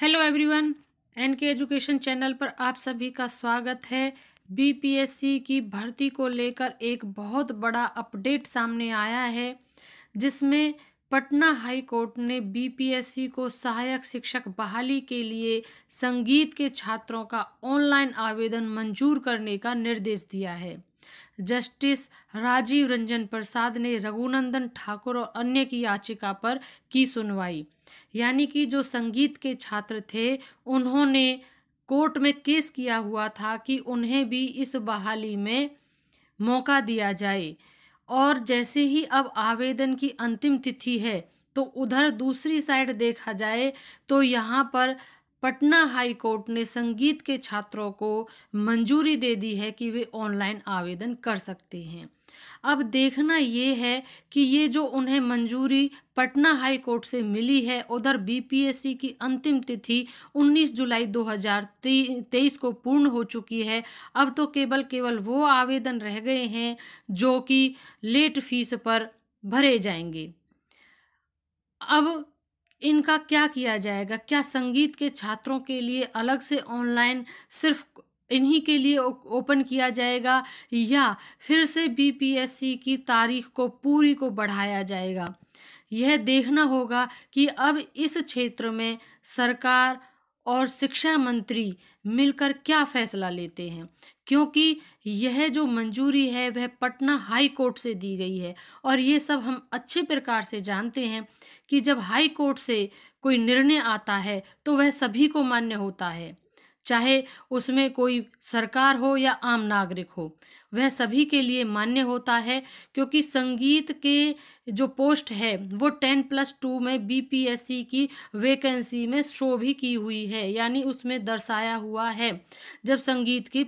hello everyone N K education channel पर आप सभी का स्वागत है बीपीएससी की भर्ती को लेकर एक बहुत बड़ा अपडेट सामने आया है जिसमें पटना हाई कोर्ट ने बीपीएससी को सहायक शिक्षक बहाली के लिए संगीत के छात्रों का ऑनलाइन आवेदन मंजूर करने का निर्देश दिया है जस्टिस राजीव रंजन प्रसाद ने रघुनंदन ठाकुर और अन्य की याचिका पर की सुनवाई यानी कि जो संगीत के छात्र थे उन्होंने कोर्ट में केस किया हुआ था कि उन्हें भी इस बहाली में मौका दिया जाए और जैसे ही अब आवेदन की अंतिम तिथि है तो उधर दूसरी साइड देखा जाए तो यहाँ पर पटना हाई कोर्ट ने संगीत के छात्रों को मंजूरी दे दी है कि वे ऑनलाइन आवेदन कर सकते हैं अब देखना ये है कि ये जो उन्हें मंजूरी पटना हाई कोर्ट से मिली है उधर बीपीएससी की अंतिम तिथि 19 जुलाई 2023 को पूर्ण हो चुकी है अब तो केवल केवल वो आवेदन रह गए हैं जो कि लेट फीस पर भरे जाएंगे अब इनका क्या किया जाएगा क्या संगीत के छात्रों के लिए अलग से ऑनलाइन सिर्फ इन्हीं के लिए ओपन किया जाएगा या फिर से बीपीएससी की तारीख को पूरी को बढ़ाया जाएगा यह देखना होगा कि अब इस क्षेत्र में सरकार और शिक्षा मंत्री मिलकर क्या फैसला लेते हैं क्योंकि यह जो मंजूरी है वह पटना हाई कोर्ट से दी गई है और ये सब हम अच्छे प्रकार से जानते हैं कि जब हाई कोर्ट से कोई निर्णय आता है तो वह सभी को मान्य होता है चाहे उसमें कोई सरकार हो या आम नागरिक हो वह सभी के लिए मान्य होता है क्योंकि संगीत के जो पोस्ट है वो टेन प्लस टू में बीपीएससी की वैकेंसी में शो भी की हुई है यानी उसमें दर्शाया हुआ है जब संगीत की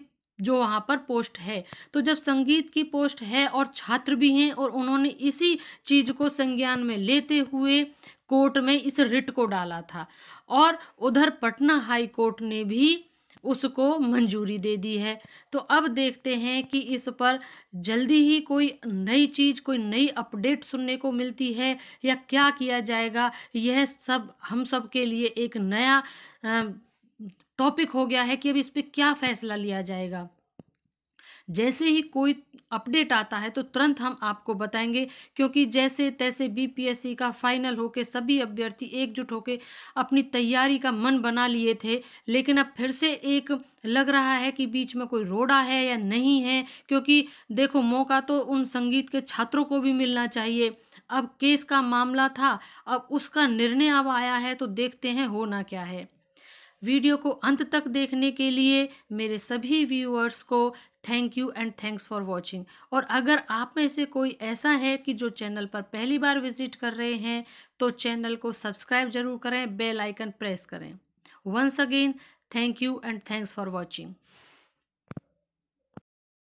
जो वहाँ पर पोस्ट है तो जब संगीत की पोस्ट है और छात्र भी हैं और उन्होंने इसी चीज़ को संज्ञान में लेते हुए कोर्ट में इस रिट को डाला था और उधर पटना हाई कोर्ट ने भी उसको मंजूरी दे दी है तो अब देखते हैं कि इस पर जल्दी ही कोई नई चीज़ कोई नई अपडेट सुनने को मिलती है या क्या किया जाएगा यह सब हम सब के लिए एक नया टॉपिक हो गया है कि अब इस पर क्या फैसला लिया जाएगा जैसे ही कोई अपडेट आता है तो तुरंत हम आपको बताएंगे क्योंकि जैसे तैसे बीपीएससी का फाइनल होके सभी अभ्यर्थी एकजुट होके अपनी तैयारी का मन बना लिए थे लेकिन अब फिर से एक लग रहा है कि बीच में कोई रोड़ा है या नहीं है क्योंकि देखो मौका तो उन संगीत के छात्रों को भी मिलना चाहिए अब केस का मामला था अब उसका निर्णय अब आया है तो देखते हैं होना क्या है वीडियो को अंत तक देखने के लिए मेरे सभी व्यूअर्स को thank you and thanks for watching और अगर आप में से कोई ऐसा है कि जो चैनल पर पहली बार विजिट कर रहे हैं तो चैनल को सब्सक्राइब जरूर करें बेल आइकन प्रेस करें once again thank you and thanks for watching